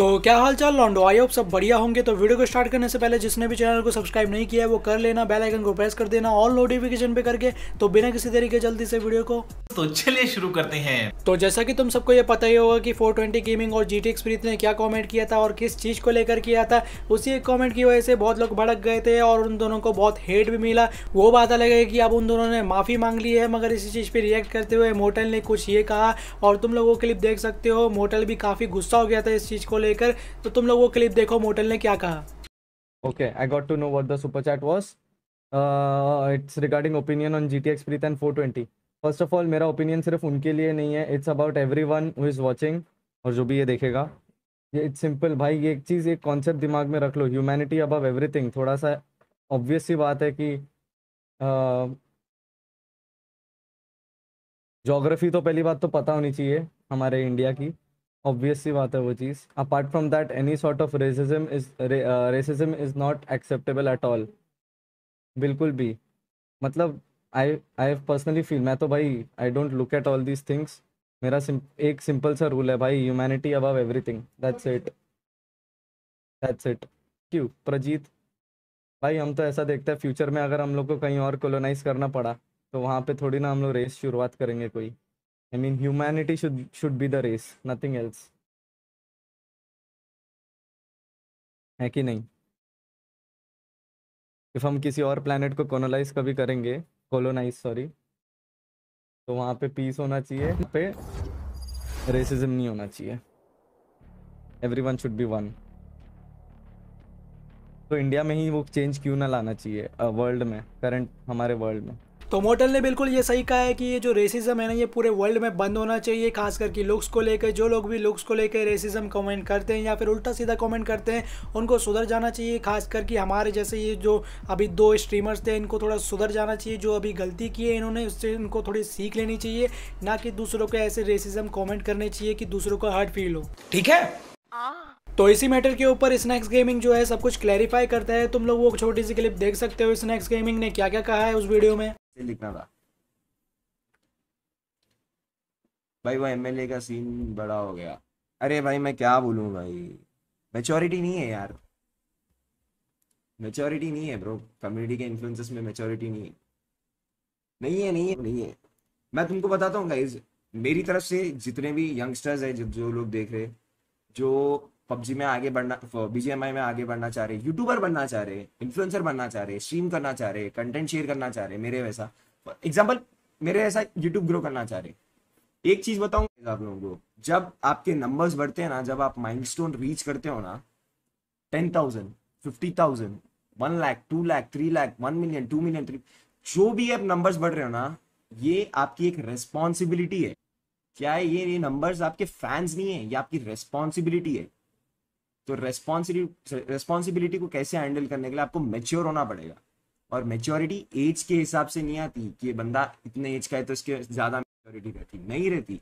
तो क्या हाल चाल लॉन्डो आई होप सब बढ़िया होंगे तो वीडियो को स्टार्ट करने से पहले जिसने भी चैनल को सब्सक्राइब नहीं किया है वो कर लेना बेल आइकन को प्रेस कर देना ऑल नोटिफिकेशन पे करके तो बिना किसी तरीके जल्दी से वीडियो को तो चलिए शुरू करते हैं तो जैसा कि तुम सबको ये पता ही होगा कि 420 गेमिंग और जी टी ने क्या कॉमेंट किया था और किस चीज को लेकर किया था उसी एक कॉमेंट की वजह से बहुत लोग भड़क गए थे और उन दोनों को बहुत हेट भी मिला वो बात अलग है कि अब उन दोनों ने माफी मांग ली है मगर इसी चीज पे रिएक्ट करते हुए मोटल ने कुछ ये कहा और तुम लोग वो क्लिप देख सकते हो मोटल भी काफी गुस्सा हो गया था इस चीज को लेकर तो तुम लोग वो क्लिप देखो मोटल ने क्या कहा okay I got to know what the super chat was it's regarding opinion on G T X Preet and four twenty first of all मेरा ओपिनियन सिर्फ उनके लिए नहीं है it's about every one who is watching और जो भी ये देखेगा ये इट्स सिंपल भाई ये एक चीज़ एक कॉन्सेप्ट दिमाग में रख लो ह्यूमैनिटी अबव एवरी थिंग थोड़ा सा ऑब्वियस सी बात है कि जोग्राफी uh, तो पहली बात तो पता होनी चाहिए हमारे इंडिया की ऑब्वियसली बात है वो चीज apart from that any sort of racism is racism is not acceptable at all बिल्कुल भी मतलब आई आई पर्सनली फील मैं तो भाई I don't look at all these things मेरा सिम, एक सिंपल सा रूल है भाई humanity above everything that's it that's it क्यों प्रजीत भाई हम तो ऐसा देखते हैं फ्यूचर में अगर हम लोग को कहीं और कॉलोनाइज करना पड़ा तो वहाँ पे थोड़ी ना हम लोग रेस शुरुआत करेंगे कोई I mean, humanity should should be the race, nothing else. है कि नहीं इफ हम किसी और प्लानट को कोनोलाइज कभी करेंगे कोलोनाइज सॉरी तो वहाँ पे पीस होना चाहिए पे रेसिज्म नहीं होना चाहिए every one should be one तो इंडिया में ही वो चेंज क्यों ना लाना चाहिए वर्ल्ड में करंट हमारे वर्ल्ड में तो मोटल ने बिल्कुल ये सही कहा है कि ये जो रेसिज्म है ना ये पूरे वर्ल्ड में बंद होना चाहिए खास करके लुक्स को लेकर जो लोग भी लुक्स को लेकर रेसिज्म कमेंट करते हैं या फिर उल्टा सीधा कमेंट करते हैं उनको सुधर जाना चाहिए खास करके हमारे जैसे ये जो अभी दो स्ट्रीमर्स थे इनको थोड़ा सुधर जाना चाहिए जो अभी गलती की है इन्होंने उससे इनको थोड़ी सीख लेनी चाहिए ना कि दूसरों को ऐसे रेसिज्म कॉमेंट करने चाहिए कि दूसरों को हर्ट फील हो ठीक है तो इसी मैटर के ऊपर स्नैक्स गेमिंग जो है सब कुछ क्लैरिफाई करता है तुम लोग वो छोटी सी क्लिप देख सकते हो स्नैक्स गेमिंग ने क्या क्या कहा है उस वीडियो में से लिखना था भाई वो एमएलए का सीन बड़ा हो गया अरे भाई मैं क्या बोलूँ भाई मेचोरिटी नहीं है यार मेचोरिटी नहीं है ब्रो कम्युनिटी के इन्फ्लुएंसेस में मेचोरिटी नहीं है नहीं है नहीं है नहीं है मैं तुमको बताता हूँ गाइज मेरी तरफ से जितने भी यंगस्टर्स है जो लोग देख रहे जो पबजी में आगे बढ़ना बीजीएमआई में आगे बढ़ना चाह रहे यूट्यूबर बनना चाह रहे इन्फ्लुएंसर बनना चाह रहे स्ट्रीम करना चाह रहे कंटेंट शेयर करना चाह रहे मेरे वैसा एग्जाम्पल मेरे ऐसा यूट्यूब ग्रो करना चाह रहे एक चीज बताऊंगा आप लोगों को जब आपके नंबर्स बढ़ते हैं ना जब आप माइंड रीच करते हो ना ten thousand fifty thousand one lakh two lakh three lakh one million two million three जो भी आप नंबर्स बढ़ रहे हो ना ये आपकी एक रेस्पॉन्सिबिलिटी है क्या है ये ये नंबर्स आपके फैंस नहीं है ये आपकी रेस्पॉन्सिबिलिटी है तो रेस्पॉन्सिबिलिटी को कैसे हैंडल करने के लिए आपको मेच्योर होना पड़ेगा और मेच्योरिटी एज के हिसाब से नहीं आती कि ये बंदा इतने एज का है तो इसके ज़्यादा मेच्योरिटी रहती नहीं रहती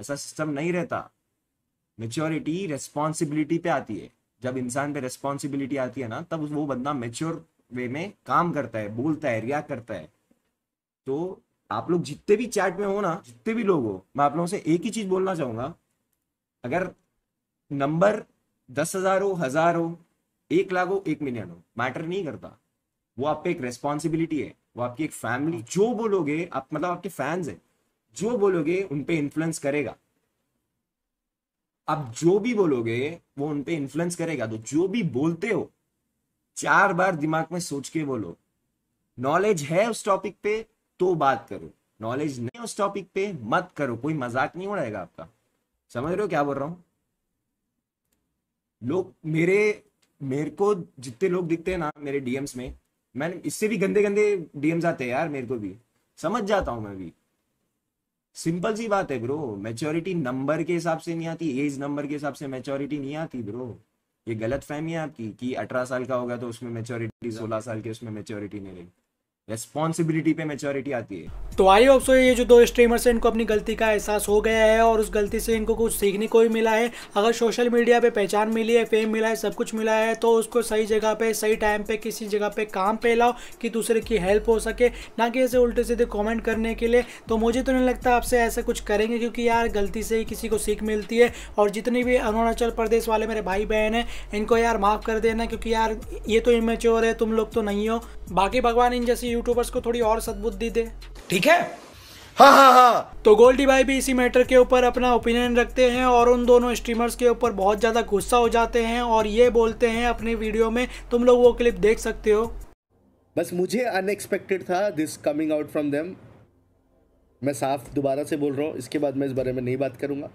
ऐसा सिस्टम नहीं रहता मेच्योरिटी रेस्पॉन्सिबिलिटी पे आती है जब इंसान पे रेस्पॉन्सिबिलिटी आती है ना तब वो बंदा मेच्योर वे में काम करता है बोलता है रिया करता है तो आप लोग जितने भी चैट में हो ना जितने भी लोग हो मैं आप लोगों से एक ही चीज बोलना चाहूंगा अगर नंबर दस हजार हो हजार हो एक लाख हो एक मिलियन हो मैटर नहीं करता वो आप पे एक रेस्पॉन्सिबिलिटी है वो आपकी एक फैमिली हाँ। जो बोलोगे आप मतलब आपके फैंस है जो बोलोगे उनपे इन्फ्लुएंस करेगा आप जो भी बोलोगे वो उनपे इन्फ्लुएंस करेगा तो जो भी बोलते हो चार बार दिमाग में सोच के बोलो नॉलेज है उस टॉपिक पे तो बात करो नॉलेज नहीं उस टॉपिक पे मत करो कोई मजाक नहीं उड़ाएगा आपका समझ रहे हो क्या बोल रहा हूं लोग मेरे मेरे को जितने लोग दिखते हैं ना मेरे डीएम्स में मैं इससे भी गंदे गंदे डीएम्स आते हैं यार मेरे को भी समझ जाता हूं मैं भी सिंपल सी बात है ब्रो मेच्योरिटी नंबर के हिसाब से नहीं आती एज नंबर के हिसाब से मेच्योरिटी नहीं आती ब्रो ये गलत फहमी है आपकी कि अठारह साल का होगा तो उसमें मेच्योरिटी सोलह साल के उसमें मेच्योरिटी नहीं रहेगी रेस्पॉन्सिबिलिटी पे मेच्योरिटी आती है तो आई होप सो ये जो दो स्ट्रीमर्स हैं इनको अपनी गलती का एहसास हो गया है और उस गलती से इनको कुछ सीखने को भी मिला है अगर सोशल मीडिया पे पहचान मिली है फेम मिला है सब कुछ मिला है तो उसको सही जगह पे सही टाइम पे किसी जगह पे काम पे लाओ कि दूसरे की हेल्प हो सके ना कि ऐसे उल्टे सीधे कॉमेंट करने के लिए तो मुझे तो नहीं लगता आपसे ऐसा कुछ करेंगे क्योंकि यार गलती से ही किसी को सीख मिलती है और जितनी भी अरुणाचल प्रदेश वाले मेरे भाई बहन हैं इनको यार माफ़ कर देना क्योंकि यार ये तो इमेच्योर है तुम लोग तो नहीं हो बाकी भगवान इन जैसी यूट्यूबर्स को थोड़ी और सदबुद्धि दे ठीक है हाँ हाँ हाँ तो गोल्डी भाई भी इसी मैटर के ऊपर अपना ओपिनियन रखते हैं और उन दोनों स्ट्रीमर्स के ऊपर बहुत ज़्यादा गुस्सा हो जाते हैं और ये बोलते हैं अपने वीडियो में तुम लोग वो क्लिप देख सकते हो बस मुझे अनएक्सपेक्टेड था this coming out from them मैं साफ दोबारा से बोल रहा हूँ इसके बाद मैं इस बारे में नहीं बात करूँगा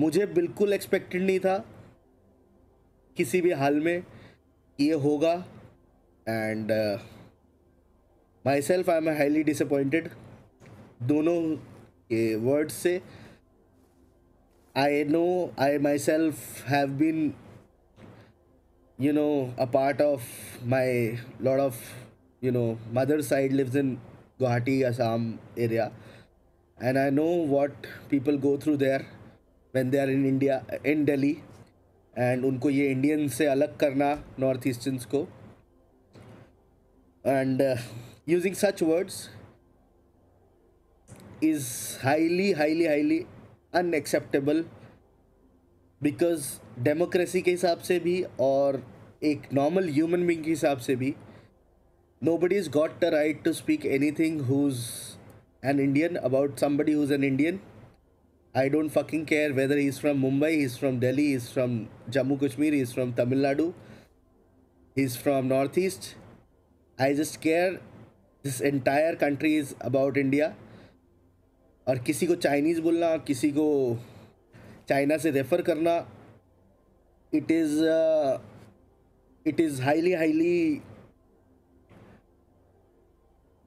मुझे बिल्कुल एक्सपेक्टेड नहीं था किसी भी हाल में ये होगा and uh, my self I am highly disappointed दोनों के वर्ड्स से I know I my self have been you know a part of my lord of you know mother side lives in Guwahati Assam area and I know what people go through there when they are in India in Delhi and उनको ये Indian से अलग करना north easterns को and using such words is highly highly highly unacceptable because democracy ke hisab se bhi aur ek normal human being ke hisab se bhi nobody has got the right to speak anything who's an indian about somebody who's an indian i don't fucking care whether he's from mumbai he's from delhi he's from jammu kashmir he's from tamil nadu he's from northeast i just care this entire country is about India और किसी को Chinese बोलना किसी को China से refer करना it is it is highly highly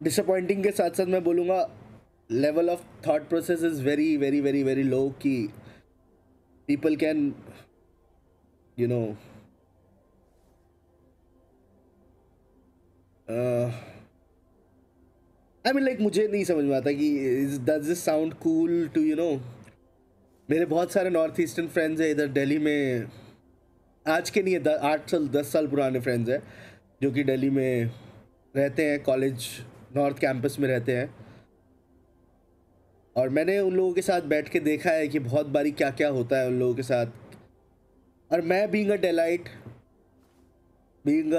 disappointing के साथ साथ मैं बोलूँगा level of thought process is very very very very low कि people can you know I mean like मुझे नहीं समझ में आता कि does this sound cool to you know मेरे बहुत सारे नॉर्थ ईस्टर्न फ्रेंड्स हैं इधर दिल्ली में आज के नहीं आठ साल दस साल पुराने फ्रेंड्स हैं जो कि दिल्ली में रहते हैं कॉलेज नॉर्थ कैंपस में रहते हैं और मैंने उन लोगों के साथ बैठ के देखा है कि बहुत बारी क्या क्या होता है उन लोगों के साथ और मैं being a Delhiite being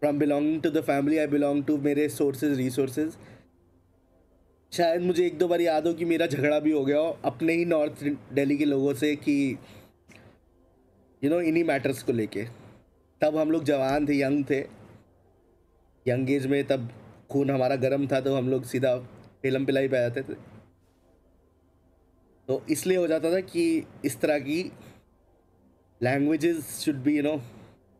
from belonging to the family I belong to मेरे सोर्सेज रिसोर्सेज शायद मुझे एक दो बार याद हो कि मेरा झगड़ा भी हो गया हो अपने ही नॉर्थ दिल्ली के लोगों से कि यू नो इन्हीं मैटर्स को लेके तब हम लोग जवान थे यंग थे यंग एज में तब खून हमारा गर्म था तो हम लोग सीधा फिल्म पिलाई पा जाते थे तो इसलिए हो जाता था कि इस तरह की languages should be you know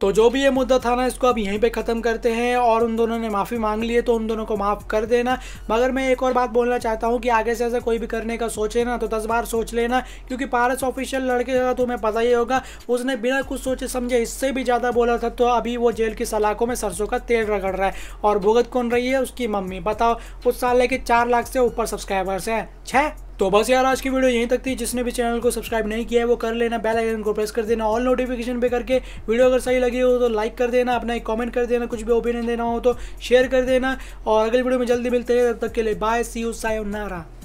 तो जो भी ये मुद्दा था ना इसको अब यहीं पे ख़त्म करते हैं और उन दोनों ने माफ़ी मांग ली है तो उन दोनों को माफ़ कर देना मगर मैं एक और बात बोलना चाहता हूँ कि आगे से ऐसा कोई भी करने का सोचे ना तो दस बार सोच लेना क्योंकि पारस ऑफिशियल लड़के का तुम्हें पता ही होगा उसने बिना कुछ सोचे समझे इससे भी ज़्यादा बोला था तो अभी वो जेल की सलाखों में सरसों का तेल रगड़ रहा है और भुगत कौन रही है उसकी मम्मी बताओ उस साल लेके चार लाख से ऊपर सब्सक्राइबर्स हैं छः तो बस यार आज की वीडियो यहीं तक थी जिसने भी चैनल को सब्सक्राइब नहीं किया है वो कर लेना बेल आइकन को प्रेस कर देना ऑल नोटिफिकेशन पे करके वीडियो अगर सही लगी हो तो लाइक कर देना अपना एक कमेंट कर देना कुछ भी ओपिनियन देना हो तो शेयर कर देना और अगली वीडियो में जल्दी मिलते हैं तब तक के लिए बाय सी यू सायोनारा